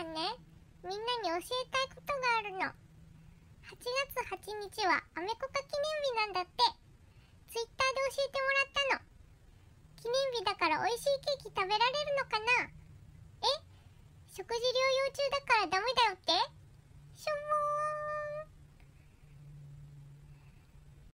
はねみんなに教えたいことがあるの8月8日はアメコカ記念日なんだってツイッターで教えてもらったの記念日だから美味しいケーキ食べられるのかなえ食事療養中だからダメだよ